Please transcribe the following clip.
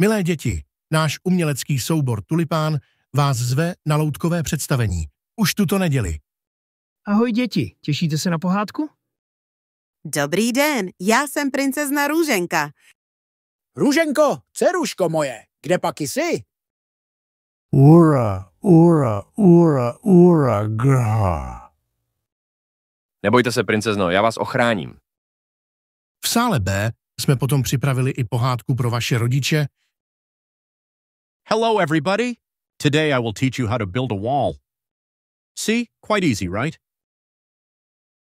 Milé děti, náš umělecký soubor Tulipán vás zve na loutkové představení. Už tuto neděli. Ahoj děti, těšíte se na pohádku? Dobrý den, já jsem princezna Růženka. Růženko, dceruško moje, kde pak jsi? Ura, ura, ura, ura, grha. Nebojte se, princezno, já vás ochráním. V sále B jsme potom připravili i pohádku pro vaše rodiče, Hello, everybody! Today I will teach you how to build a wall. See? Quite easy, right?